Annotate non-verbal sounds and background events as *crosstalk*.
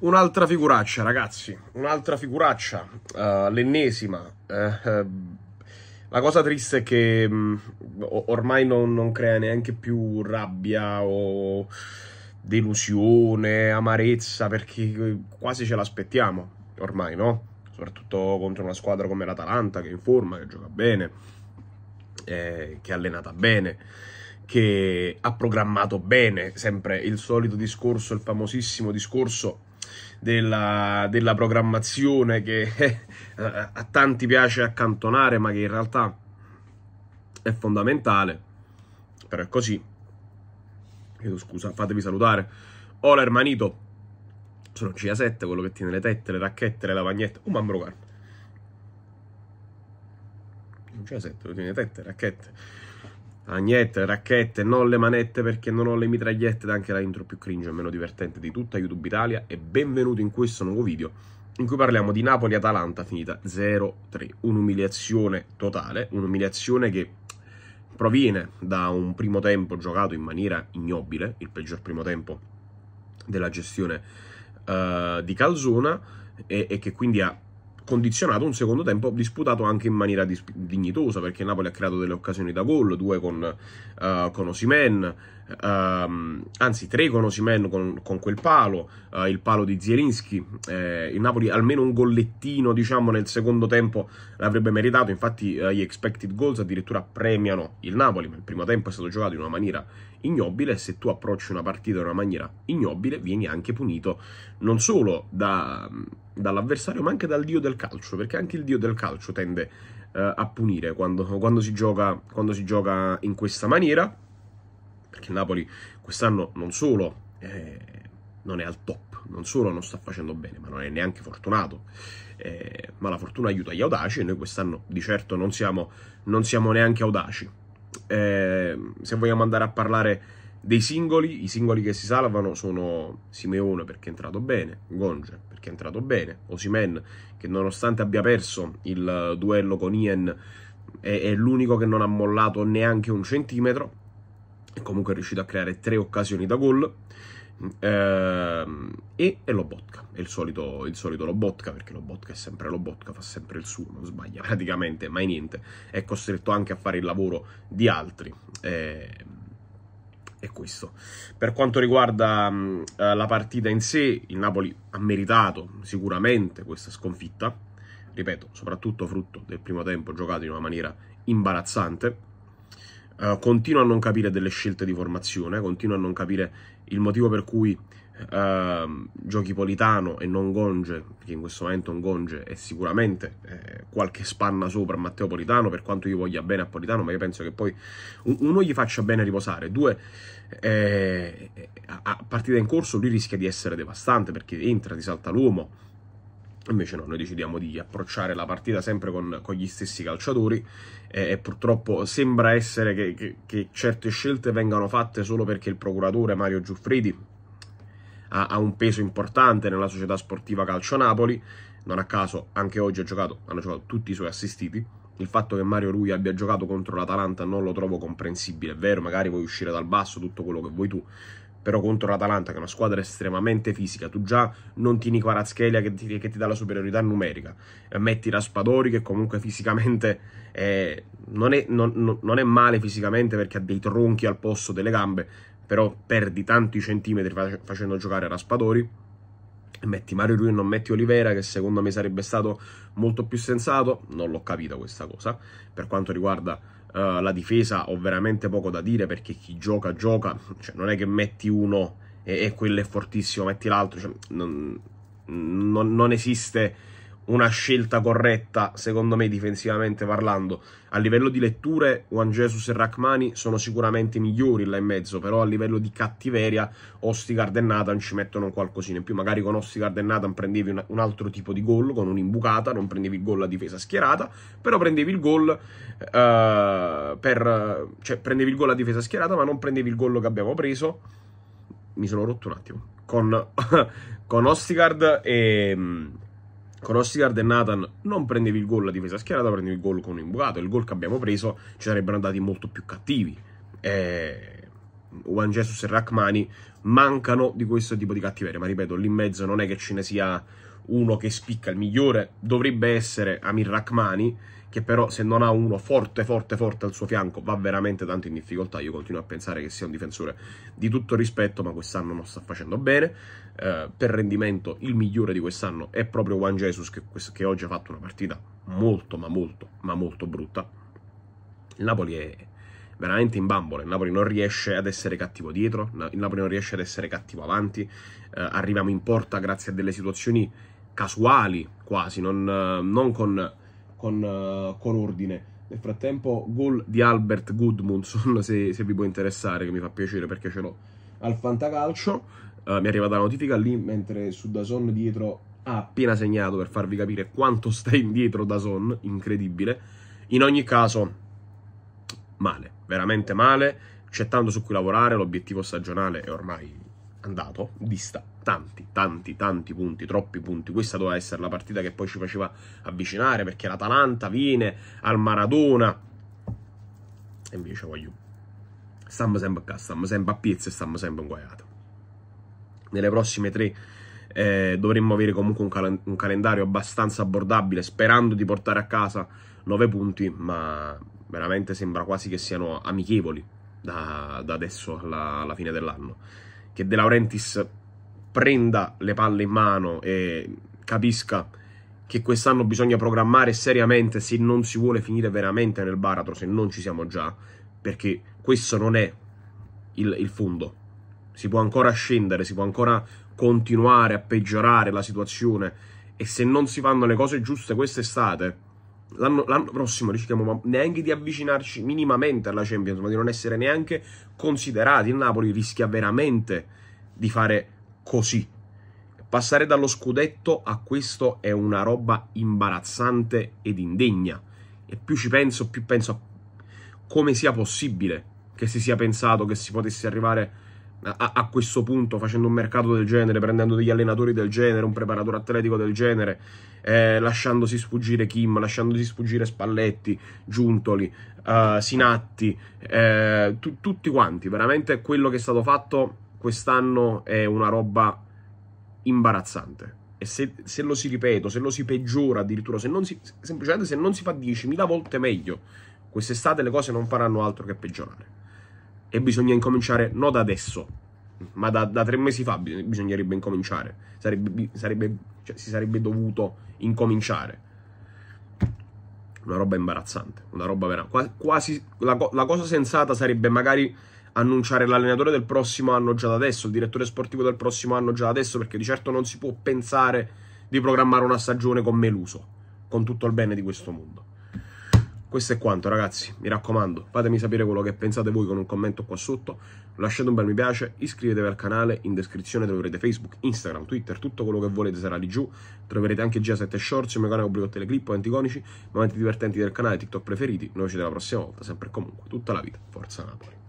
Un'altra figuraccia, ragazzi, un'altra figuraccia, uh, l'ennesima. Uh, uh, la cosa triste è che um, ormai non, non crea neanche più rabbia o delusione, amarezza, perché quasi ce l'aspettiamo ormai, no? Soprattutto contro una squadra come l'Atalanta, che è in forma, che gioca bene, eh, che è allenata bene che ha programmato bene sempre il solito discorso, il famosissimo discorso della, della programmazione che eh, a tanti piace accantonare ma che in realtà è fondamentale, però è così. Chiedo scusa, fatevi salutare. Hola hermanito, sono CA7, quello che tiene le tette, le racchette, le lavagnette, un mammro caro. CA7, quello tiene le tette, le racchette Agnette, racchette, non le manette perché non ho le mitragliette ed anche la intro più cringe e meno divertente di tutta YouTube Italia e benvenuto in questo nuovo video in cui parliamo di Napoli-Atalanta finita 0-3, un'umiliazione totale, un'umiliazione che proviene da un primo tempo giocato in maniera ignobile, il peggior primo tempo della gestione uh, di Calzona e, e che quindi ha condizionato un secondo tempo disputato anche in maniera dis- dignitosa perché il Napoli ha creato delle occasioni da gol, due con, uh, con Osimen, uh, ehm, anzi tre con Osimen con, con quel palo, uh, il palo di Zielinski, eh, il Napoli almeno un gollettino diciamo nel secondo tempo l'avrebbe meritato, infatti gli expected goals addirittura premiano il Napoli, ma il primo tempo è stato giocato in una maniera ignobile se tu approcci una partita in una maniera ignobile vieni anche punito non solo da dall'avversario ma anche dal dio del calcio, perché anche il dio del calcio tende eh, a punire quando, quando, si gioca, quando si gioca in questa maniera, perché il Napoli quest'anno non solo eh, non è al top, non solo non sta facendo bene, ma non è neanche fortunato, eh, ma la fortuna aiuta gli audaci e noi quest'anno di certo non siamo, non siamo neanche audaci. Eh, se vogliamo andare a parlare dei singoli, i singoli che si salvano sono Simeone perché è entrato bene, Gonge perché è entrato bene, Osimen che nonostante abbia perso il duello con Ien è, è l'unico che non ha mollato neanche un centimetro e comunque è riuscito a creare tre occasioni da gol. Ehm, e, e Lobotka, è il solito, il solito Lobotka, perché Lobotka è sempre Lobotka, fa sempre il suo, non sbaglia *laughs* praticamente mai niente, è costretto anche a fare il lavoro di altri. Eh, è questo. Per quanto riguarda mh, mm, eh, la partita in sé, il Napoli ha meritato sicuramente questa sconfitta, ripeto, soprattutto frutto del primo tempo giocato in una maniera imbarazzante. Uh, continuo a non capire delle scelte di formazione, continuo a non capire il motivo per cui ehm, giochi Politano e non Gonge, perché in questo momento un Gonge è sicuramente eh, qualche spanna sopra Matteo Politano, per quanto io voglia bene a Politano, ma io penso che poi uno gli faccia bene riposare, due eh, a partita in corso lui rischia di essere devastante perché entra, ti salta l'uomo. Invece no, noi decidiamo di approcciare la partita sempre con, con gli stessi calciatori e, e purtroppo sembra essere che, che, che, certe scelte vengano fatte solo perché il procuratore Mario Giuffredi, ha, ha un peso importante nella società sportiva Calcio Napoli, non a caso anche oggi ha giocato, hanno giocato tutti i suoi assistiti, il fatto che Mario Rui abbia giocato contro l'Atalanta non lo trovo comprensibile, è vero, magari vuoi uscire dal basso, tutto quello che vuoi tu, però contro l'Atalanta, che è una squadra estremamente fisica, tu già non tieni Quaraschelia che ti, che ti dà la superiorità numerica, eh, metti Raspadori che comunque fisicamente eh, non, è, non, non, è, male fisicamente perché ha dei tronchi al posto delle gambe, però perdi tanti centimetri facendo giocare Raspadori. Metti Mario Rui e non metti Olivera, che secondo me sarebbe stato molto più sensato. Non l'ho capita questa cosa. Per quanto riguarda uh, la difesa, ho veramente poco da dire perché chi gioca, gioca. Cioè, non è che metti uno e, e quello è fortissimo, metti l'altro. Cioè, non, non, non esiste una scelta corretta, secondo me, difensivamente parlando. A livello di letture, Juan Jesus e Rachmani sono sicuramente migliori là in mezzo, però a livello di cattiveria, Ostigard e Nathan ci mettono qualcosina in più. Magari con Ostigard e Nathan prendevi un, un altro tipo di gol, con un'imbucata, non prendevi il gol a difesa schierata, però prendevi il gol uh, per... cioè prendevi il gol a difesa schierata, ma non prendevi il gol che abbiamo preso. Mi sono rotto un attimo. Con, *laughs* con Ostigard e con Ossiard e Nathan non prendevi il gol a difesa schierata, prendevi il gol con un imbucato. Il gol che abbiamo preso ci sarebbero andati molto più cattivi. Eh, Juan Jesus e Rachmani mancano di questo tipo di cattiveria. Ma ripeto, lì in mezzo non è che ce ne sia uno che spicca, il migliore dovrebbe essere Amir Rachmani, che però se non ha uno forte, forte, forte al suo fianco va veramente tanto in difficoltà. Io continuo a pensare che sia un difensore di tutto rispetto, ma quest'anno non sta facendo bene. Eh, per rendimento il migliore di quest'anno è proprio Juan Jesus, che, che oggi ha fatto una partita molto, ma molto, ma molto brutta. Il Napoli è, veramente in bambole. Il Napoli non riesce ad essere cattivo dietro, il Napoli non riesce ad essere cattivo avanti. Eh, arriviamo in porta grazie a delle situazioni casuali quasi, non, non con, con, con, ordine. Nel frattempo, gol di Albert Goodmundson, *laughs* se, se, vi può interessare, che mi fa piacere perché ce l'ho al Fantacalcio. Uh, mi è arrivata la notifica lì, mentre su Dazon dietro ha appena segnato per farvi capire quanto sta indietro Dazon, incredibile. In ogni caso, male, veramente male. C'è tanto su cui lavorare, l'obiettivo stagionale è ormai andato, dista tanti, tanti, tanti punti, troppi punti. Questa doveva essere la partita che poi ci faceva avvicinare perché l'Atalanta viene al Maradona. E invece voglio. Stiamo sempre a casa, stiamo sempre a pizza e stiamo sempre inguaiati. Nelle prossime tre eh, dovremmo avere comunque un, cal un, calendario abbastanza abbordabile, sperando di portare a casa 9 punti, ma veramente sembra quasi che siano amichevoli da, da adesso alla, alla fine dell'anno. Che De Laurentiis prenda le palle in mano e capisca che quest'anno bisogna programmare seriamente se non si vuole finire veramente nel baratro, se non ci siamo già, perché questo non è il, il fondo. Si può ancora scendere, si può ancora continuare a peggiorare la situazione e se non si fanno le cose giuste quest'estate, l'anno, l'anno prossimo rischiamo neanche di avvicinarci minimamente alla Champions, ma di non essere neanche considerati. Il Napoli rischia veramente di fare così. Passare dallo scudetto a questo è una roba imbarazzante ed indegna. E più ci penso, più penso a come sia possibile che si sia pensato che si potesse arrivare a, a, questo punto facendo un mercato del genere, prendendo degli allenatori del genere, un preparatore atletico del genere, eh, lasciandosi sfuggire Kim, lasciandosi sfuggire Spalletti, Giuntoli, eh, Sinatti, eh, tu, tutti quanti, veramente quello che è stato fatto quest'anno è una roba imbarazzante. E se, se, lo si ripeto, se lo si peggiora addirittura, se non si, semplicemente se non si fa 10.000 volte meglio, quest'estate le cose non faranno altro che peggiorare. E bisogna incominciare non da adesso, ma da, da tre mesi fa bisognerebbe incominciare. Sarebbe, sarebbe, cioè, si sarebbe dovuto incominciare. Una roba imbarazzante, una roba vera. Quasi, la, la cosa sensata sarebbe magari annunciare l'allenatore del prossimo anno già da adesso, il direttore sportivo del prossimo anno già da adesso, perché di certo non si può pensare di programmare una stagione con Meluso, con tutto il bene di questo mondo. Questo è quanto ragazzi, mi raccomando, fatemi sapere quello che pensate voi con un commento qua sotto, lasciate un bel mi piace, iscrivetevi al canale, in descrizione troverete Facebook, Instagram, Twitter, tutto quello che volete sarà lì giù, troverete anche G7 Shorts, il mio canale pubblico teleclip, anticonici, momenti divertenti del canale, TikTok preferiti, noi ci vediamo la prossima volta, sempre e comunque, tutta la vita, forza Napoli.